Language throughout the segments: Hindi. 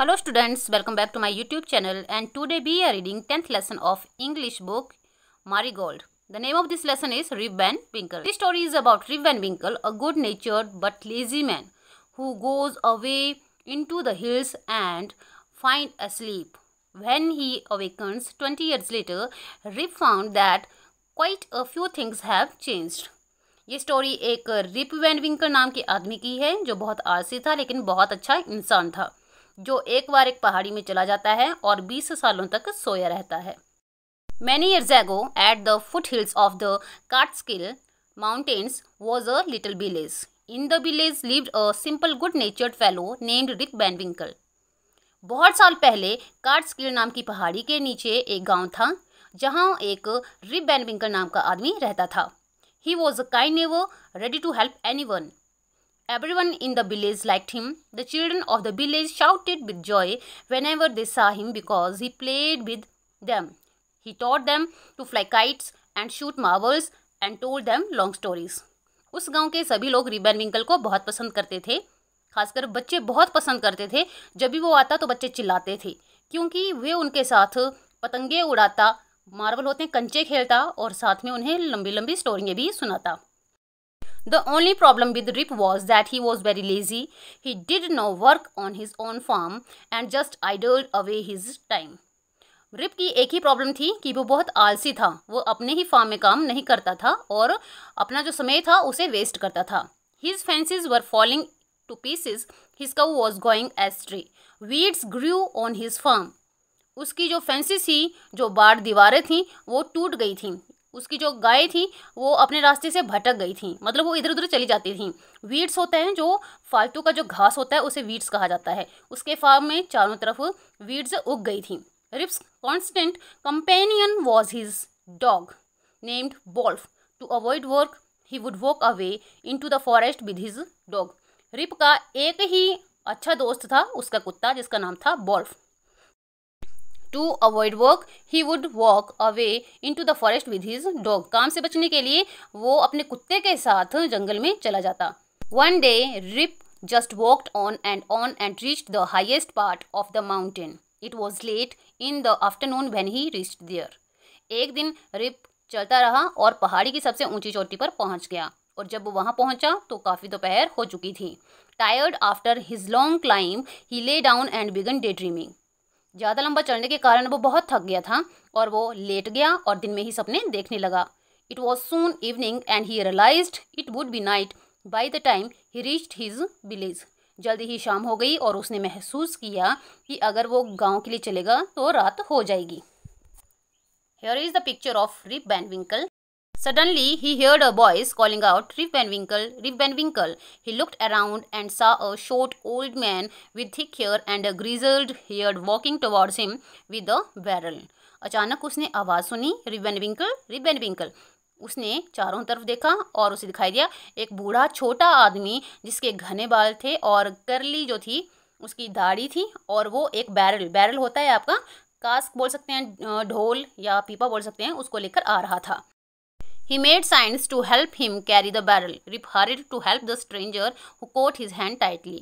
Hello students welcome back to my YouTube channel and today we are reading tenth lesson of English book marigold the name of this lesson is Rip Van Winkle this story is about Rip Van Winkle a good nature but lazy man who goes away in the hills and find a sleep when he awakens twenty years later Rip found that quite a few things have change ये स्टोरी एक रिप वैन विंकल नाम के आदमी की है जो बहुत आलसी था लेकिन बहुत अच्छा इंसान था जो एक बार एक पहाड़ी में चला जाता है और 20 सालों तक सोया रहता है many years ago at the foothills of the Catskill mountains was a little village in the village lived a simple good natured fellow named Rip Van Winkle बहुत साल पहले काटस्किल नाम की पहाड़ी के नीचे एक गांव था जहां एक रिप बैनविंकल नाम का आदमी रहता था he was a kind never ready to help anyone Everyone in the village liked him. The children of the village shouted with joy whenever they saw him because he played with them. He taught them to fly kites and shoot marbles and told them long stories. उस गांव के सभी लोग रिबन विंकल को बहुत पसंद करते थे खासकर बच्चे बहुत पसंद करते थे जब भी वो आता तो बच्चे चिल्लाते थे क्योंकि वे उनके साथ पतंगे उड़ाता मार्बल होते कंचे खेलता और साथ में उन्हें लंबी लंबी स्टोरियाँ भी सुनाता The only problem with Rip was that he was very lazy. He did no work on his own farm and just idled away his time. Rip की एक ही प्रॉब्लम थी कि वो बहुत आलसी था वो अपने ही फार्म में काम नहीं करता था और अपना जो समय था उसे वेस्ट करता था his fences were falling to pieces his cow was going astray weeds grew on his farm उसकी जो फेंसिस थी जो बाढ़ दीवारें थीं वो टूट गई थीं उसकी जो गाय थी वो अपने रास्ते से भटक गई थी मतलब वो इधर उधर चली जाती थी वीड्स होते हैं जो फालतू का जो घास होता है उसे वीड्स कहा जाता है उसके फार्म में चारों तरफ वीड्स उग गई थी Rip's constant companion was his dog named Wolf to avoid work he would walk away into the forest with his dog Rip का एक ही अच्छा दोस्त था उसका कुत्ता जिसका नाम था Wolf to avoid walk he would walk away into the forest with his dog काम से बचने के लिए वो अपने कुत्ते के साथ जंगल में चला जाता one day Rip just walked on and on and reach the highest part of the mountain it was late in the afternoon when he reach there एक दिन रिप चलता रहा और पहाड़ी की सबसे ऊंची चोटी पर पहुंच गया और जब वो वहाँ पहुँचा तो काफ़ी दोपहर हो चुकी थी tired after his long climb he lay down and began daydreaming ज़्यादा लंबा चलने के कारण वो बहुत थक गया था और वो लेट गया और दिन में ही सपने देखने लगा it was soon evening and he realise it would be night by the time he reached his village जल्दी ही शाम हो गई और उसने महसूस किया कि अगर वो गांव के लिए चलेगा तो रात हो जाएगी here is the picture of Rip Van Winkle Suddenly he heard a voice calling out, Rip Van Winkle, Rip Van Winkle. He looked around and saw a short old man with thick hair and a grizzled beard walking towards him with a barrel. अचानक उसने आवाज़ सुनी रिबन विंकल रिबन विंकल उसने चारों तरफ देखा और उसे दिखाई दिया एक बूढ़ा छोटा आदमी जिसके घने बाल थे और करली जो थी उसकी दाढ़ी थी और वो एक बैरल बैरल होता है आपका कास्क बोल सकते हैं ढोल या पीपा बोल सकते हैं उसको लेकर आ रहा था He made signs to help him carry the barrel. Rip hurried to help the stranger who caught his hand tightly.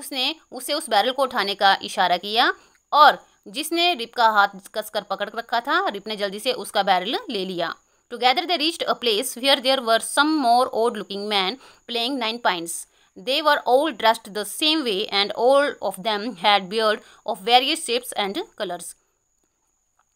उसने उसे उस बैरल को उठाने का इशारा किया और जिसने रिप का हाथ कसकर पकड़ रखा था रिप ने जल्दी से उसका बैरल ले लिया together they reached a place where there were some more old looking man playing nine points they were old dressed the same way and all of them had beard of various shapes and colours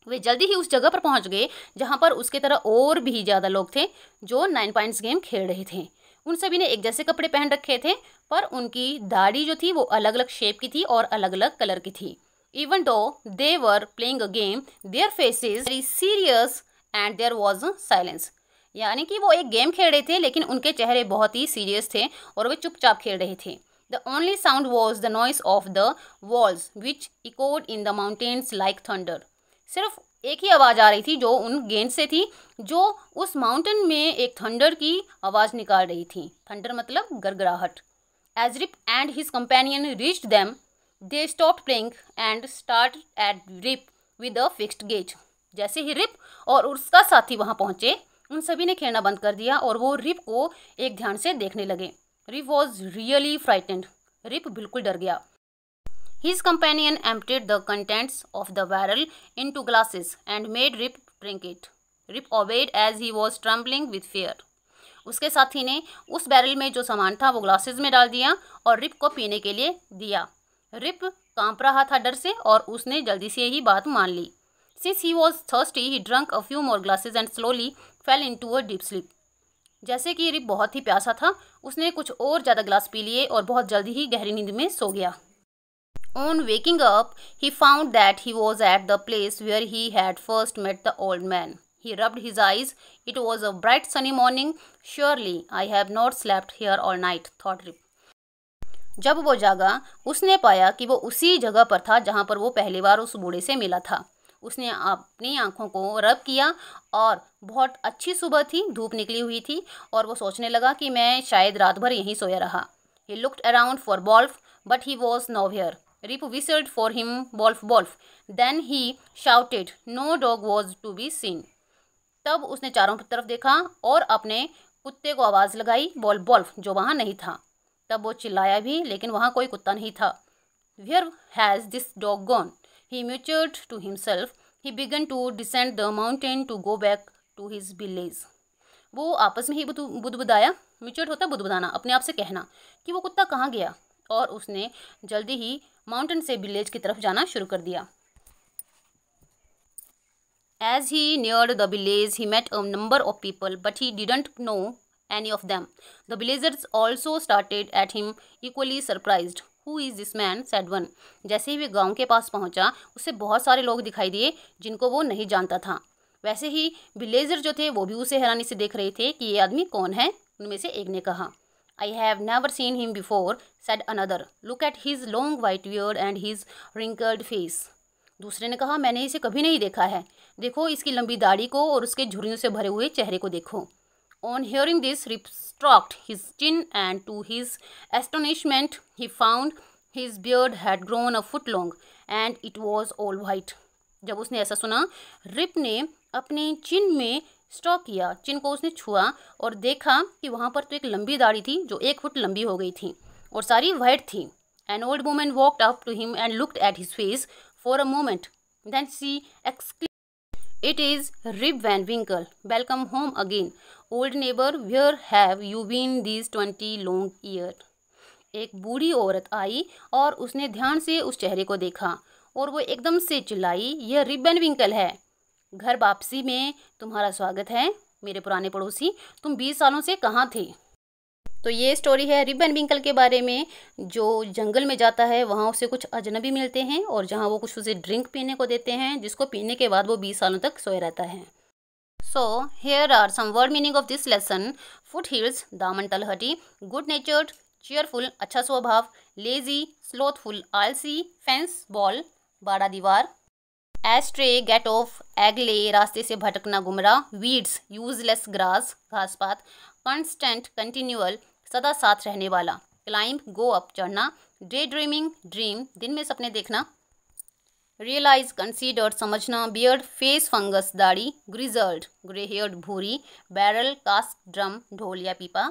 they जल्दी ही उस जगह पर पहुंच गए जहां पर उसके तरह और भी ज़्यादा लोग थे जो नाइन पॉइंट्स गेम खेल रहे थे उन सभी ने एक जैसे कपड़े पहन रखे थे पर उनकी दाढ़ी जो थी वो अलग अलग शेप की थी और अलग अलग कलर की थी even though they were playing a game their faces very serious and there was silence यानी कि वो एक गेम खेल रहे थे लेकिन उनके चेहरे बहुत ही सीरियस थे और वे चुपचाप खेल रहे थे the only sound was the noise of the balls which echoed in the mountains like thunder सिर्फ एक ही आवाज़ आ रही थी जो उन गेंद से थी जो उस माउंटेन में एक थंडर की आवाज़ निकाल रही थी थंडर मतलब गड़गड़ाहट as Rip and his companion reach them they stop playing and start at Rip with a fixed gaze जैसे ही रिप और उसका साथी वहाँ पहुँचे उन सभी ने खेलना बंद कर दिया और वो रिप को एक ध्यान से देखने लगे Rip was really frightened Rip बिल्कुल डर गया His companion emptied the contents of the barrel into glasses and made Rip drink it. Rip obeyed as he was trembling with fear. उसके साथी ने उस बैरल में जो सामान था वो ग्लासेस में डाल दिया और रिप को पीने के लिए दिया रिप कांप रहा था डर से और उसने जल्दी से ही बात मान ली since he was thirst he drunk a few more glasses and slowly fell into a deep sleep जैसे कि रिप बहुत ही प्यासा था उसने कुछ और ज़्यादा ग्लास पी लिए और बहुत जल्दी ही गहरी नींद में सो गया On waking up, he found that he was at the place where he had first met the old man. He rubbed his eyes. It was a bright sunny morning. Surely I have not slept here all night, thought Rip. जब वो जागा उसने पाया कि वो उसी जगह पर था जहाँ पर वो पहली बार उस बूढ़े से मिला था उसने अपनी आंखों को रब किया और बहुत अच्छी सुबह थी धूप निकली हुई थी और वो सोचने लगा कि मैं शायद रात भर यहीं सोया रहा he looked around for Wolf but he was nowhere Ripu whistled for him, Wolf, Wolf. Then he shouted, No dog was to be seen. तब उसने चारों तरफ देखा और अपने कुत्ते को आवाज़ लगाई बॉल्फ बॉल्फ जो वहाँ नहीं था तब वो चिल्लाया भी लेकिन वहाँ कोई कुत्ता नहीं था where has this dog gone he muttered to himself he began to descend the mountain to go back to his village वो आपस में ही बुदबुदाया म्यूचर्ड होता बुदबुदाना अपने आप से कहना कि वो कुत्ता कहाँ गया और उसने जल्दी ही माउंटेन से विलेज की तरफ जाना शुरू कर दिया as he near the village he met a number of people but he didn't know any of them the villagers also started at him equally surprise who is this man said one जैसे ही वे गाँव के पास पहुंचा, उसे बहुत सारे लोग दिखाई दिए जिनको वो नहीं जानता था वैसे ही विलेजर जो थे वो भी उसे हैरानी से देख रहे थे कि ये आदमी कौन है उनमें से एक ने कहा i have never seen him before said another look at his long white beard and his wrinkled face दूसरे ने कहा मैंने इसे कभी नहीं देखा है देखो इसकी लंबी दाढ़ी को और उसके झुरियों से भरे हुए चेहरे को देखो on hearing this Rip his chin and to his astonishment he found his beard had grown a foot long and it was all white जब उसने ऐसा सुना रिप ने अपने चिन में स्टॉक किया चिन को उसने छुआ और देखा कि वहाँ पर तो एक लंबी दाढ़ी थी जो एक फुट लंबी हो गई थी और सारी वाइट थी an old women walked up to him and looked at his face for a moment then she exclaimed it is Rip Van Winkle welcome home again old neighbour where have you been these twenty long year एक बूढ़ी औरत आई और उसने ध्यान से उस चेहरे को देखा और वो एकदम से चिल्लाई यह रिबन विंकल है घर वापसी में तुम्हारा स्वागत है मेरे पुराने पड़ोसी तुम बीस सालों से कहाँ थे तो ये स्टोरी है रिबन विंकल के बारे में जो जंगल में जाता है वहाँ उसे कुछ अजनबी मिलते हैं और जहाँ वो कुछ उसे ड्रिंक पीने को देते हैं जिसको पीने के बाद वो बीस सालों तक सोए रहता है so here are some word meaning of this lesson foothills दामन तलहटी, गुड नेचर्ड चेयरफुल अच्छा स्वभाव, लेजी स्लोथफुल आलसी, फैंस बॉल बाड़ा दीवार एस्ट्रे गेट ऑफ एगले रास्ते से भटकना गुमराह वीड्स यूजलेस ग्रास घासपात कॉन्स्टेंट कंटिन्यूअल सदा साथ रहने वाला क्लाइंब गो अप चढ़ना डे ड्रीमिंग ड्रीम दिन में सपने देखना रियलाइज कंसीडर समझना बियर्ड फेस फंगस दाढ़ी ग्रिजल्ड ग्रे हेयर्ड भूरी बैरल कास्क ड्रम ढोल या पीपा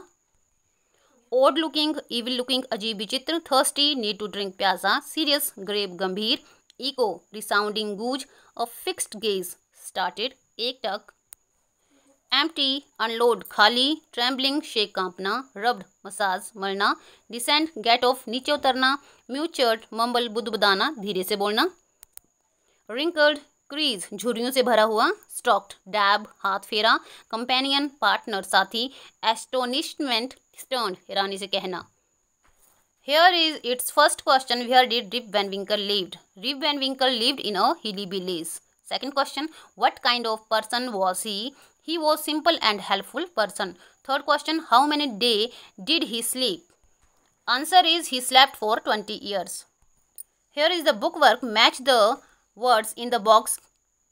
ओड लुकिंग इविल लुकिंग अजीब विचित्र थर्स्टी नीड टू ड्रिंक प्यासा सीरियस ग्रेव गंभीर इको रिसाउंडिंग गूज of fixed गेज स्टार्टेड एक टक एम टी अनलोड खाली ट्रैम्बलिंग शेक कांपना रब्ड मसाज मरना डिसेंड गेट ऑफ नीचे उतरना म्यूचर्ड मम्बल बुदबुदाना धीरे से बोलना रिंकल्ड क्रीज झुरियों से भरा हुआ स्टॉक्ड डैब हाथ फेरा कंपेनियन पार्टनर साथी एस्टोनिशमेंट स्टर्न हैरानी से कहना Here is its first question where did Rip Van Winkle lived? Rip Van Winkle lived in a hilly village. Second question, what kind of person was he? He was simple and helpful person. Third question, how many day did he sleep? Answer is he slept for 20 years. Here is the bookwork match the words in the box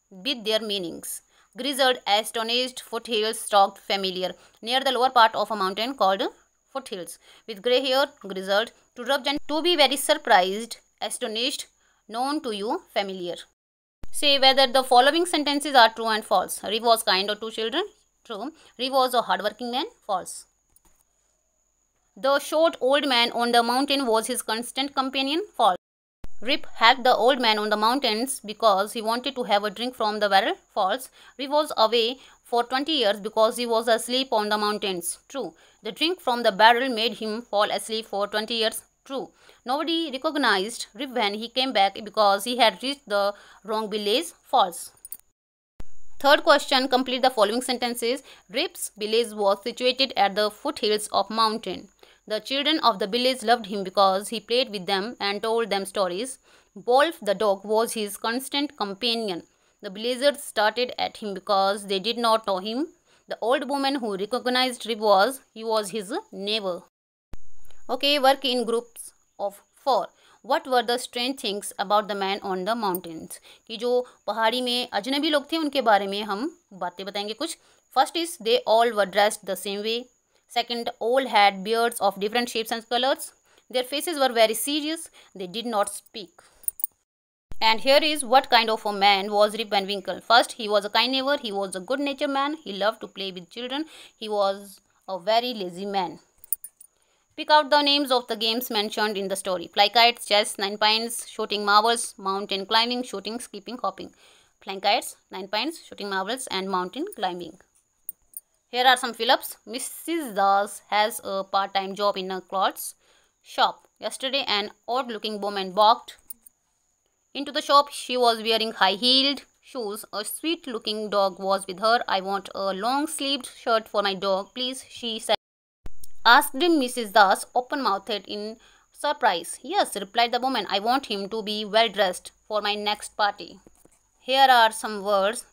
with their meanings. Grizzled, astonished, foothills, stalked, familiar, near the lower part of a mountain called foothills, with grey hair, grizzled, to rub and to be very surprised, astonished, known to you, familiar. Say whether the following sentences are true and false. Rip was kind to children. True. Rip was a hardworking man. False. The short old man on the mountain was his constant companion. False. Rip helped the old man on the mountains because he wanted to have a drink from the barrel. False. Rip was away for 20 years because he was asleep on the mountains. True. The drink from the barrel made him fall asleep for 20 years. True. Nobody recognized Rip when he came back because he had reached the wrong village. False. Third question, complete the following sentences. Rip's village was situated at the foothills of mountain. The children of the village loved him because he played with them and told them stories. Wolf the dog was his constant companion. The Blazers started at him because they did not know him. The old woman who recognized Rib was, he was his neighbor. Okay, work in groups of four. What were the strange things about the man on the mountains? कि जो पहाड़ी में अजनबी लोग थे उनके बारे में हम बातें बताएंगे कुछ first is they all were dressed the same way second all had beards of different shapes and colours their faces were very serious they did not speak and here is what kind of a man was Rip Van Winkle. First, he was a kind neighbor, he was a good natured man, he loved to play with children, he was a very lazy man. Pick out the names of the games mentioned in the story. kites, chess, nine pines, shooting marbles, mountain climbing, shooting, skipping, hopping. kites, nine pines, shooting marbles and mountain climbing. Here are some fill-ups. Mrs. Das has a part-time job in a clothes shop. Yesterday, an odd-looking woman barked into the shop, she was wearing high-heeled shoes. A sweet-looking dog was with her. I want a long-sleeved shirt for my dog, please, she said. Asked Mrs. Das, open-mouthed in surprise. Yes, replied the woman. I want him to be well-dressed for my next party. Here are some words,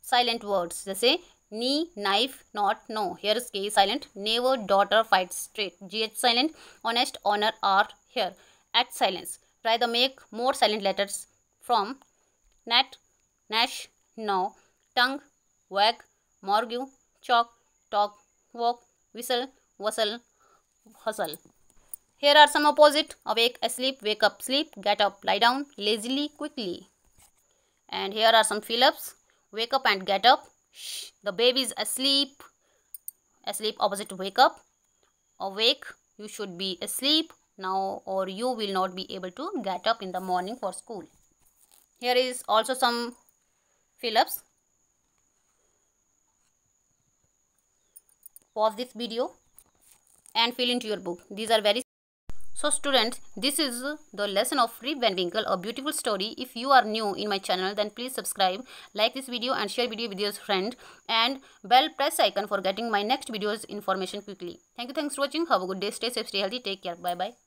silent words. They say, knee, knife, not, no. Here is K silent. Neighbor, daughter, fight, straight. GH silent, honest, honor, are, here. At silence. Try the make more silent letters from nat, nash, now, tongue, wag, morgue, chalk, talk, walk, whistle, whistle, hustle. Here are some opposite awake, asleep, wake up, sleep, get up, lie down, lazily, quickly. And here are some fill ups wake up and get up, Shh, the baby is asleep, asleep opposite wake up, awake, you should be asleep, now or you will not be able to get up in the morning for school here is also some fill-ups pause this video and fill into your book these are very so students this is the lesson of Rip Van Winkle a beautiful story if you are new in my channel then please subscribe like this video and share video with your friend and bell press icon for getting my next videos information quickly thank you thanks for watching have a good day stay safe stay healthy take care bye bye